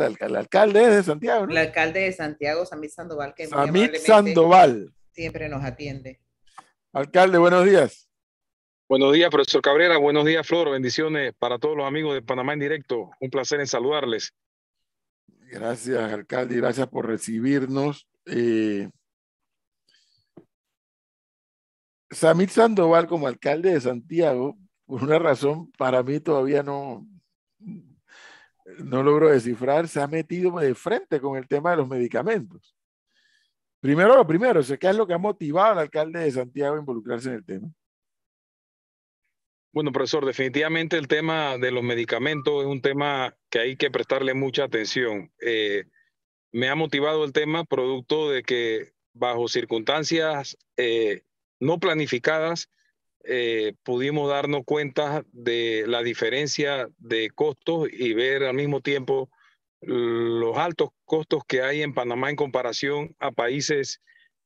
El, alcalde de Santiago, El alcalde de Santiago, Samit Sandoval, que Samit Sandoval. siempre nos atiende. Alcalde, buenos días. Buenos días, profesor Cabrera. Buenos días, Flor. Bendiciones para todos los amigos de Panamá en directo. Un placer en saludarles. Gracias, alcalde. Gracias por recibirnos. Eh, Samit Sandoval como alcalde de Santiago, por una razón, para mí todavía no, no logro descifrar, se ha metido de frente con el tema de los medicamentos. Primero lo primero, ¿qué es lo que ha motivado al alcalde de Santiago a involucrarse en el tema? Bueno, profesor, definitivamente el tema de los medicamentos es un tema que hay que prestarle mucha atención. Eh, me ha motivado el tema producto de que bajo circunstancias eh, no planificadas eh, pudimos darnos cuenta de la diferencia de costos y ver al mismo tiempo los altos costos que hay en Panamá en comparación a países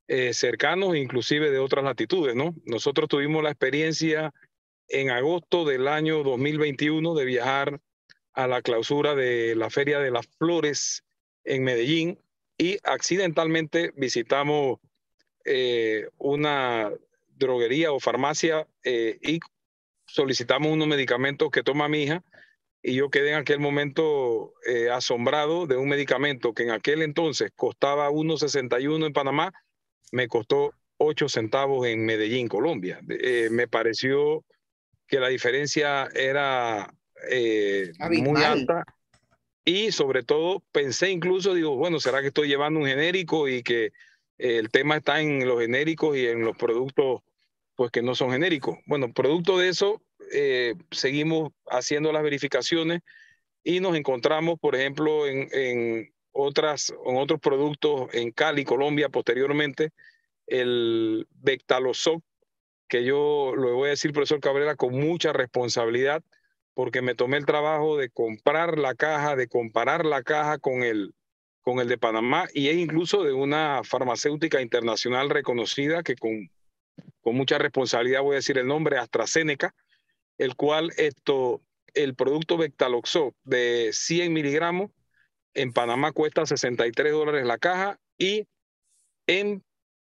eh, cercanos, inclusive de otras latitudes, ¿no? Nosotros tuvimos la experiencia en agosto del año 2021 de viajar a la clausura de la Feria de las Flores en Medellín y accidentalmente visitamos eh, una droguería o farmacia eh, y solicitamos unos medicamentos que toma mi hija y yo quedé en aquel momento eh, asombrado de un medicamento que en aquel entonces costaba 1,61 en Panamá, me costó 8 centavos en Medellín, Colombia. Eh, me pareció que la diferencia era muy alta y sobre todo pensé incluso, digo, bueno, ¿será que estoy llevando un genérico y que el tema está en los genéricos y en los productos pues que no son genéricos. Bueno, producto de eso, eh, seguimos haciendo las verificaciones y nos encontramos, por ejemplo, en, otras, en otros productos en Cali, Colombia, posteriormente, el Vectalosoc, que yo lo voy a decir, profesor Cabrera, con mucha responsabilidad, porque me tomé el trabajo de comprar la caja, de comparar la caja con el, con el de Panamá y es incluso de una farmacéutica internacional reconocida que con con mucha responsabilidad voy a decir el nombre, AstraZeneca, el cual esto, el producto Vectaloxo de 100 miligramos en Panamá cuesta 63 dólares la caja y en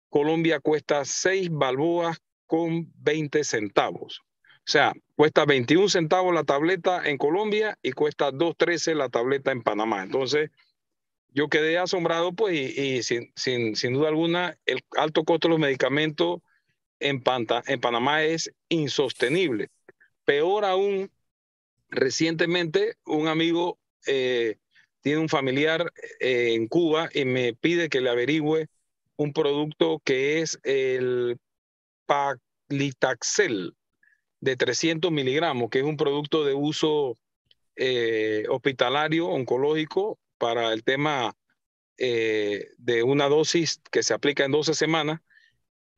Colombia cuesta 6 balboas con 20 centavos. O sea, cuesta 21 centavos la tableta en Colombia y cuesta 2.13 la tableta en Panamá. Entonces, yo quedé asombrado, pues, y, sin, sin, duda alguna, el alto costo de los medicamentos en, Panta, en Panamá es insostenible. Peor aún, recientemente un amigo eh, tiene un familiar eh, en Cuba y me pide que le averigüe un producto que es el paclitaxel de 300 miligramos, que es un producto de uso eh, hospitalario, oncológico, para el tema de una dosis que se aplica en 12 semanas.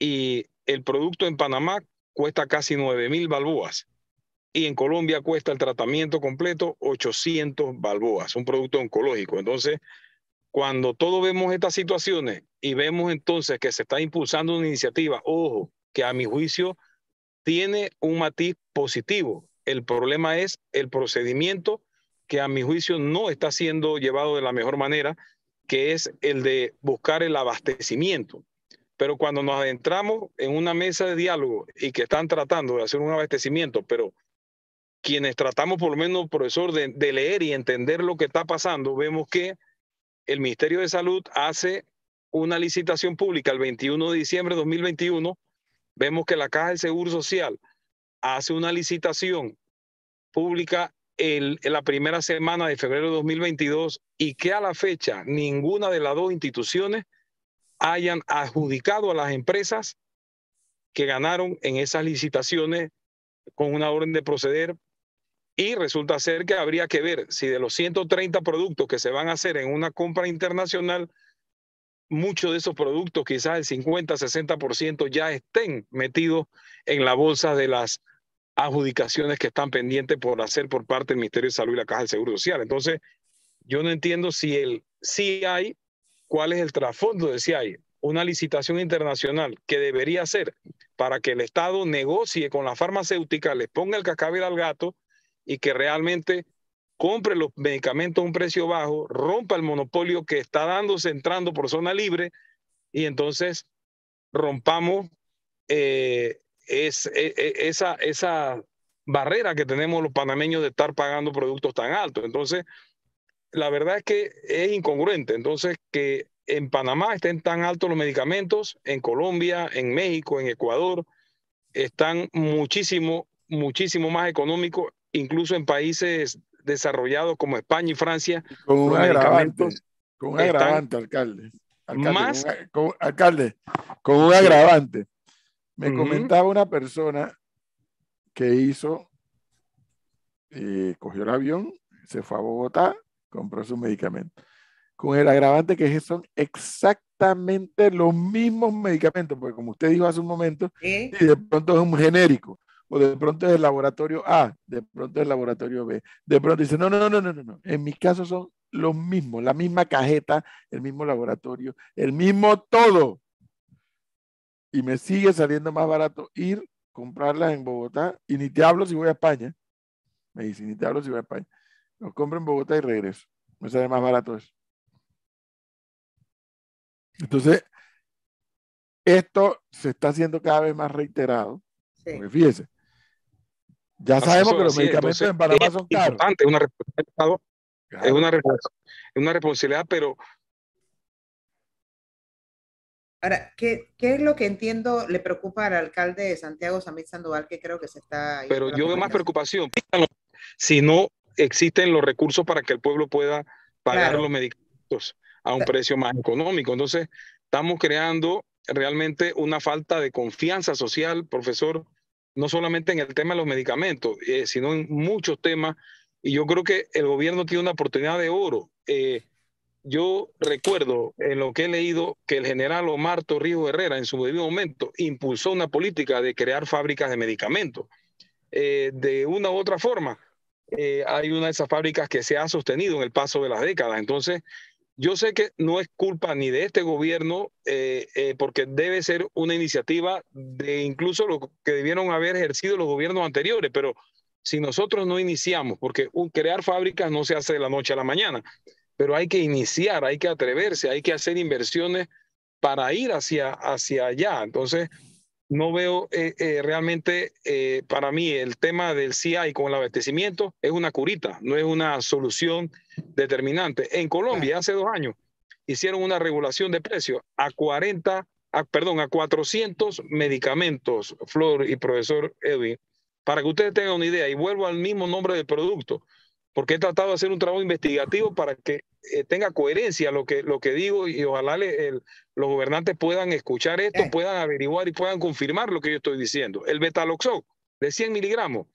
Y el producto en Panamá cuesta casi 9 mil balboas y en Colombia cuesta el tratamiento completo 800 balboas, un producto oncológico. Entonces, cuando todos vemos estas situaciones y vemos entonces que se está impulsando una iniciativa, ojo, que a mi juicio tiene un matiz positivo. El problema es el procedimiento que a mi juicio no está siendo llevado de la mejor manera, que es el de buscar el abastecimiento. Pero cuando nos adentramos en una mesa de diálogo y que están tratando de hacer un abastecimiento, pero quienes tratamos por lo menos, profesor, de, leer y entender lo que está pasando, vemos que el Ministerio de Salud hace una licitación pública el 21 de diciembre de 2021. Vemos que la Caja de Seguro Social hace una licitación pública en la primera semana de febrero de 2022 y que a la fecha ninguna de las dos instituciones hayan adjudicado a las empresas que ganaron en esas licitaciones con una orden de proceder. Y resulta ser que habría que ver si de los 130 productos que se van a hacer en una compra internacional, muchos de esos productos, quizás el 50, 60%, ya estén metidos en la bolsa de las adjudicaciones que están pendientes por hacer por parte del Ministerio de Salud y la Caja del Seguro Social. Entonces, yo no entiendo si el hay cuál es el trasfondo de hay una licitación internacional que debería ser para que el Estado negocie con la farmacéutica, les ponga el cascabel al gato y que realmente compre los medicamentos a un precio bajo, rompa el monopolio que está dándose entrando por zona libre y entonces rompamos eh, e, e, esa, esa barrera que tenemos los panameños de estar pagando productos tan altos. Entonces, la verdad es que es incongruente. Entonces, que en Panamá estén tan altos los medicamentos, en Colombia, en México, en Ecuador, están muchísimo, muchísimo más económicos, incluso en países desarrollados como España y Francia. Con un agravante, con agravante, alcalde. Alcalde, más... con, alcalde, con un agravante. Me comentaba una persona que hizo, eh, cogió el avión, se fue a Bogotá, compró su medicamento. Con el agravante que son exactamente los mismos medicamentos, porque como usted dijo hace un momento, y de pronto es un genérico, o de pronto es el laboratorio A, de pronto es el laboratorio B, de pronto dice, no, no, no, no, no, no, en mi caso son los mismos, la misma cajeta, el mismo laboratorio, el mismo todo. Y me sigue saliendo más barato ir comprarla en Bogotá y ni te hablo si voy a España. Me dice, ni te hablo si voy a España. Lo compro en Bogotá y regreso. Me sale más barato eso. Entonces, esto se está haciendo cada vez más reiterado. Sí. Porque fíjese, ya ah, sabemos que los medicamentos en Panamá son caros. Importante, una responsabilidad, es una, una responsabilidad, pero... Ahora, ¿qué, ¿qué, es lo que entiendo le preocupa al alcalde de Santiago, Samit Sandoval, que creo que se está... Pero yo veo más preocupación, si no existen los recursos para que el pueblo pueda pagar los medicamentos a un precio más económico. Entonces, estamos creando realmente una falta de confianza social, profesor, no solamente en el tema de los medicamentos, eh, sino en muchos temas. Y yo creo que el gobierno tiene una oportunidad de oro. Eh, yo recuerdo en lo que he leído que el general Omar Torrijos Herrera en su debido momento impulsó una política de crear fábricas de medicamentos. Eh, de una u otra forma, eh, hay una de esas fábricas que se ha sostenido en el paso de las décadas. Entonces, yo sé que no es culpa ni de este gobierno, eh, eh, porque debe ser una iniciativa de incluso lo que debieron haber ejercido los gobiernos anteriores, pero si nosotros no iniciamos, porque crear fábricas no se hace de la noche a la mañana, pero hay que iniciar, hay que atreverse, hay que hacer inversiones para ir hacia, hacia allá. Entonces, no veo eh, eh, realmente eh, para mí el tema del CI con el abastecimiento es una curita, no es una solución determinante. En Colombia hace dos años hicieron una regulación de precios a 40, perdón, a 400 medicamentos, Flor y profesor Edwin, para que ustedes tengan una idea, y vuelvo al mismo nombre del producto porque he tratado de hacer un trabajo investigativo para que eh, tenga coherencia lo que, lo que digo y ojalá los gobernantes puedan escuchar esto, eh. puedan averiguar y puedan confirmar lo que yo estoy diciendo. El Betaloxo de 100 miligramos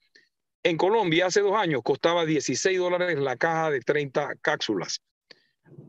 en Colombia hace dos años costaba 16 dólares la caja de 30 cápsulas.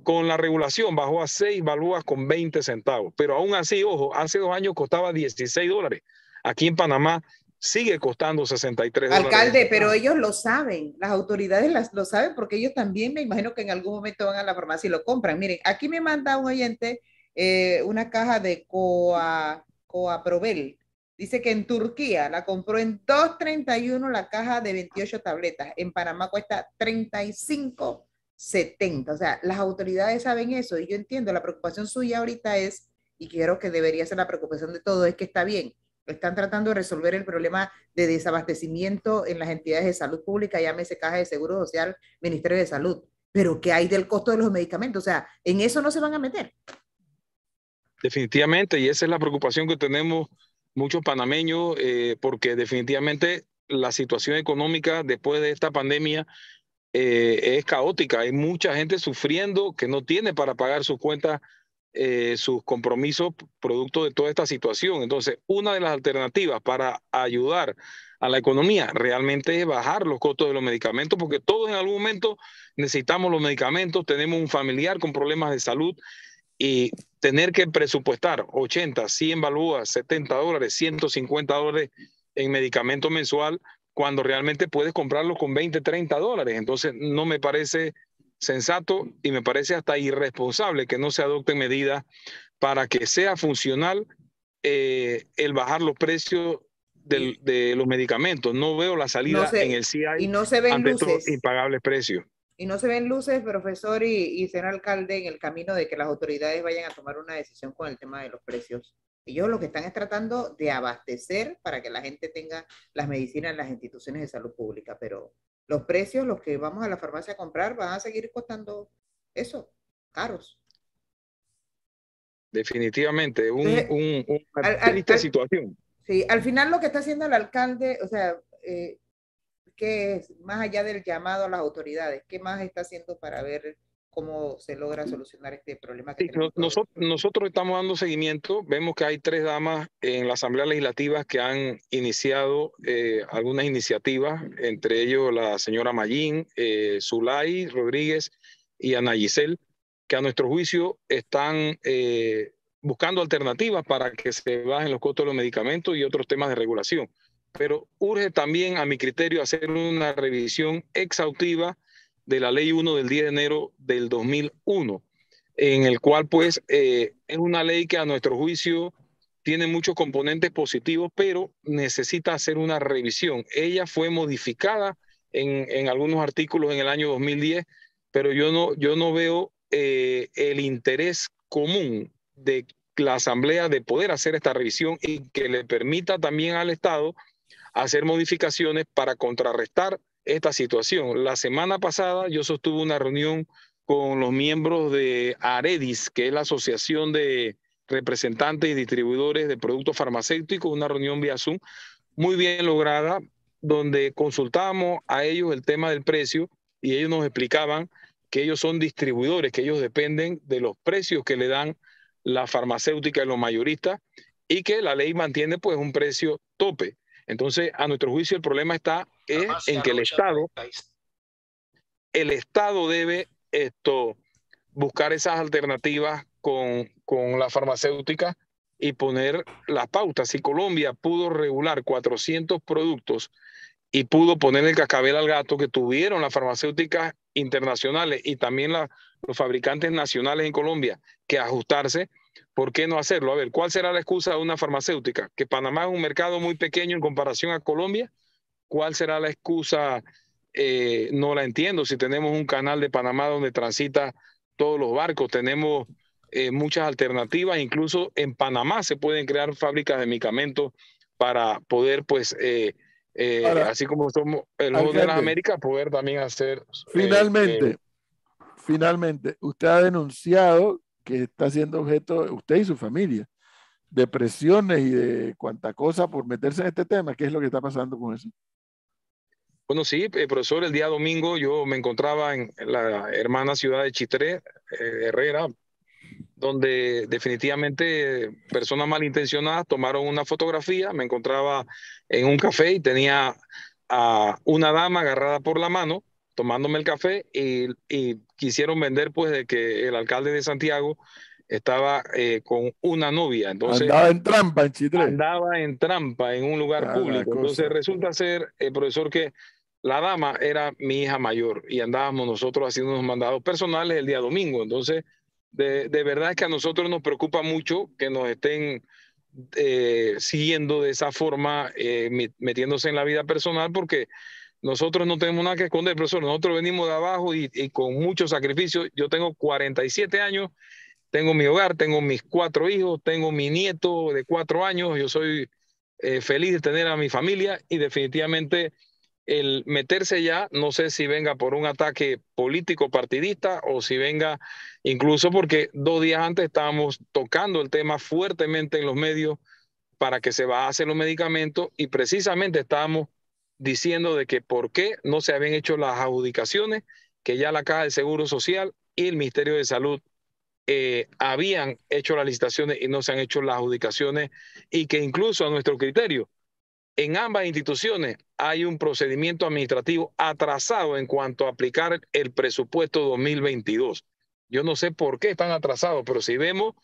Con la regulación bajó a 6 balúas con 20 centavos, pero aún así, ojo, hace dos años costaba 16 dólares. Aquí en Panamá sigue costando 63 Alcalde, dólares. Alcalde, pero ah. ellos lo saben, las autoridades lo saben porque ellos también me imagino que en algún momento van a la farmacia y lo compran. Miren, aquí me manda un oyente eh, una caja de Coa, Coaprobel. Dice que en Turquía la compró en 2.31 la caja de 28 tabletas. En Panamá cuesta 35.70. O sea, las autoridades saben eso y yo entiendo, la preocupación suya ahorita es, y quiero que debería ser la preocupación de todos, es que está bien están tratando de resolver el problema de desabastecimiento en las entidades de salud pública, llámese Caja de Seguro Social, Ministerio de Salud. Pero ¿qué hay del costo de los medicamentos? O sea, en eso no se van a meter. Definitivamente, y esa es la preocupación que tenemos muchos panameños, eh, porque definitivamente la situación económica después de esta pandemia eh, es caótica. Hay mucha gente sufriendo que no tiene para pagar sus cuentas eh, sus compromisos producto de toda esta situación. Entonces, una de las alternativas para ayudar a la economía realmente es bajar los costos de los medicamentos, porque todos en algún momento necesitamos los medicamentos, tenemos un familiar con problemas de salud y tener que presupuestar 80, 100 balúas, 70 dólares, 150 dólares en medicamento mensual, cuando realmente puedes comprarlo con 20, 30 dólares. Entonces, no me parece sensato y me parece hasta irresponsable que no se adopten medidas para que sea funcional eh, el bajar los precios de los medicamentos. No veo la salida en el CI y no se ven luces. estos impagables precios. Y no se ven luces, profesor y, y alcalde, en el camino de que las autoridades vayan a tomar una decisión con el tema de los precios. Ellos lo que están es tratando de abastecer para que la gente tenga las medicinas en las instituciones de salud pública, pero los precios, los que vamos a la farmacia a comprar, van a seguir costando eso, caros. Definitivamente, un, una triste situación. Sí, al final lo que está haciendo el alcalde, o sea, eh, es? Más allá del llamado a las autoridades, ¿qué más está haciendo para ver cómo se logra solucionar este problema. nosotros, estamos dando seguimiento, vemos que hay tres damas en la Asamblea Legislativa que han iniciado eh, algunas iniciativas, entre ellos la señora Mayín, eh, Zulay Rodríguez y Ana Giselle, que a nuestro juicio están eh, buscando alternativas para que se bajen los costos de los medicamentos y otros temas de regulación. Pero urge también, a mi criterio, hacer una revisión exhaustiva de la ley 1 del 10 de enero del 2001, en el cual pues eh, es una ley que a nuestro juicio tiene muchos componentes positivos, pero necesita hacer una revisión. Ella fue modificada en, algunos artículos en el año 2010, pero yo no, yo no veo eh, el interés común de la Asamblea de poder hacer esta revisión y que le permita también al Estado hacer modificaciones para contrarrestar esta situación. La semana pasada yo sostuve una reunión con los miembros de Aredis, que es la Asociación de Representantes y Distribuidores de Productos Farmacéuticos, una reunión vía Zoom muy bien lograda, donde consultamos a ellos el tema del precio y ellos nos explicaban que ellos son distribuidores, que ellos dependen de los precios que le dan la farmacéutica y los mayoristas y que la ley mantiene pues un precio tope. Entonces, a nuestro juicio, el problema está eh, en que el Estado, el Estado debe esto, buscar esas alternativas con, la farmacéutica y poner las pautas. Si Colombia pudo regular 400 productos y pudo poner el cascabel al gato que tuvieron las farmacéuticas internacionales y también los fabricantes nacionales en Colombia que ajustarse, ¿Por qué no hacerlo? A ver, ¿cuál será la excusa de una farmacéutica? Que Panamá es un mercado muy pequeño en comparación a Colombia. ¿Cuál será la excusa? Eh, no la entiendo. Si tenemos un canal de Panamá donde transita todos los barcos, tenemos eh, muchas alternativas. Incluso en Panamá se pueden crear fábricas de medicamentos para poder, pues, eh, así como somos el juego de las Américas, poder también hacer. Finalmente, finalmente, usted ha denunciado que está siendo objeto, usted y su familia, de presiones y de cuanta cosa por meterse en este tema. ¿Qué es lo que está pasando con eso? Bueno, sí, eh, profesor, el día domingo yo me encontraba en la hermana ciudad de Chitré, eh, Herrera, donde definitivamente personas malintencionadas tomaron una fotografía. Me encontraba en un café y tenía a una dama agarrada por la mano tomándome el café y, y quisieron vender pues de que el alcalde de Santiago estaba eh, con una novia, entonces andaba en trampa en Chitre. Andaba en trampa en un lugar ah, público, entonces resulta ser el eh, profesor que la dama era mi hija mayor y andábamos nosotros haciendo unos mandados personales el día domingo, entonces de, verdad es que a nosotros nos preocupa mucho que nos estén eh, siguiendo de esa forma, metiéndose en la vida personal, porque nosotros no tenemos nada que esconder, profesor. Nosotros venimos de abajo y, con mucho sacrificio. Yo tengo 47 años, tengo mi hogar, tengo mis cuatro hijos, tengo mi nieto de cuatro años. Yo soy eh, feliz de tener a mi familia y definitivamente el meterse ya, no sé si venga por un ataque político partidista o si venga incluso porque dos días antes estábamos tocando el tema fuertemente en los medios para que se hacer los medicamentos y precisamente estábamos diciendo de que por qué no se habían hecho las adjudicaciones que ya la Caja de Seguro Social y el Ministerio de Salud eh, habían hecho las licitaciones y no se han hecho las adjudicaciones y que incluso a nuestro criterio en ambas instituciones hay un procedimiento administrativo atrasado en cuanto a aplicar el presupuesto 2022. Yo no sé por qué están atrasados, pero si vemos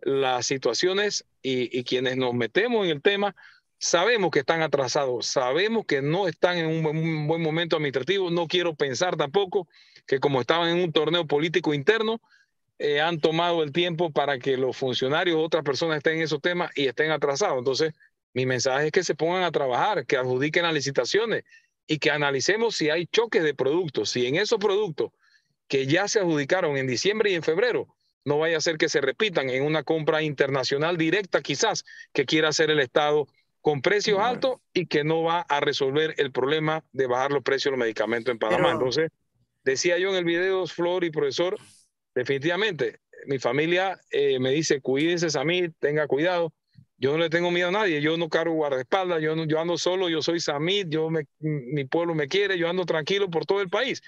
las situaciones y quienes nos metemos en el tema, Sabemos que están atrasados, sabemos que no están en un, buen momento administrativo. No quiero pensar tampoco que como estaban en un torneo político interno, eh, han tomado el tiempo para que los funcionarios, otras personas estén en esos temas y estén atrasados. Entonces, mi mensaje es que se pongan a trabajar, que adjudiquen las licitaciones y que analicemos si hay choques de productos, si en esos productos que ya se adjudicaron en diciembre y en febrero, no vaya a ser que se repitan en una compra internacional directa quizás que quiera hacer el Estado con precios altos y que no va a resolver el problema de bajar los precios de los medicamentos en Panamá. Entonces, decía yo en el video, Flor y profesor, definitivamente, mi familia eh, me dice, cuídense a tenga cuidado. Yo no le tengo miedo a nadie, yo no cargo guardaespaldas, yo, yo ando solo, yo soy Samit, yo mi pueblo me quiere, yo ando tranquilo por todo el país.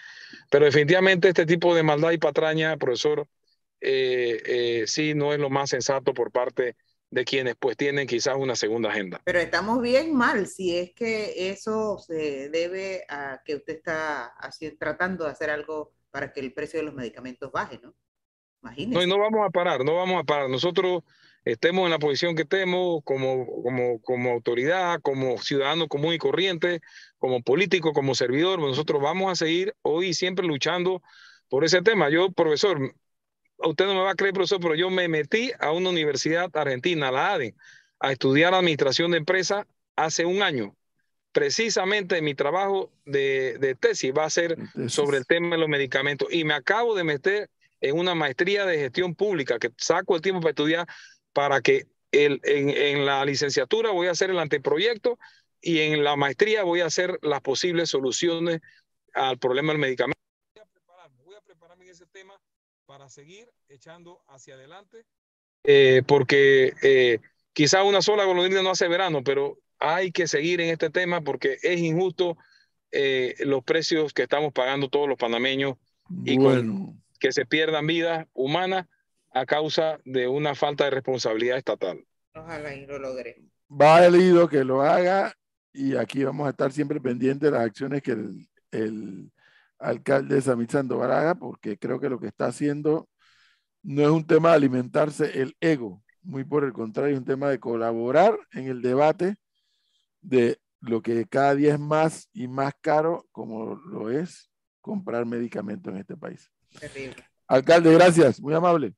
Pero definitivamente este tipo de maldad y patraña, profesor, eh, eh, sí no es lo más sensato por parte de quienes pues tienen quizás una segunda agenda. Pero estamos bien mal si es que eso se debe a que usted está tratando de hacer algo para que el precio de los medicamentos baje, ¿no? Imagínese. No, y no vamos a parar, no vamos a parar. Nosotros estemos en la posición que estemos, como, como, como autoridad, como ciudadano común y corriente, como político, como servidor, nosotros vamos a seguir hoy siempre luchando por ese tema. Yo, profesor, usted no me va a creer, profesor, pero yo me metí a una universidad argentina, la ADE, a estudiar administración de empresa hace un año. Precisamente mi trabajo de, de tesis va a ser sobre el tema de los medicamentos. Y me acabo de meter en una maestría de gestión pública, que saco el tiempo para estudiar, para que el, en, en la licenciatura voy a hacer el anteproyecto y en la maestría voy a hacer las posibles soluciones al problema del medicamento. voy a prepararme en ese tema para seguir echando hacia adelante. Eh, porque eh, quizás una sola golondrina no hace verano, pero hay que seguir en este tema porque es injusto eh, los precios que estamos pagando todos los panameños y que se pierdan vidas humanas a causa de una falta de responsabilidad estatal. Ojalá y lo que lo haga y aquí vamos a estar siempre pendientes de las acciones que el alcalde Samit Baraga, porque creo que lo que está haciendo no es un tema de alimentarse el ego, muy por el contrario, es un tema de colaborar en el debate de lo que cada día es más y más caro, como lo es comprar medicamentos en este país. Alcalde, gracias, muy amable.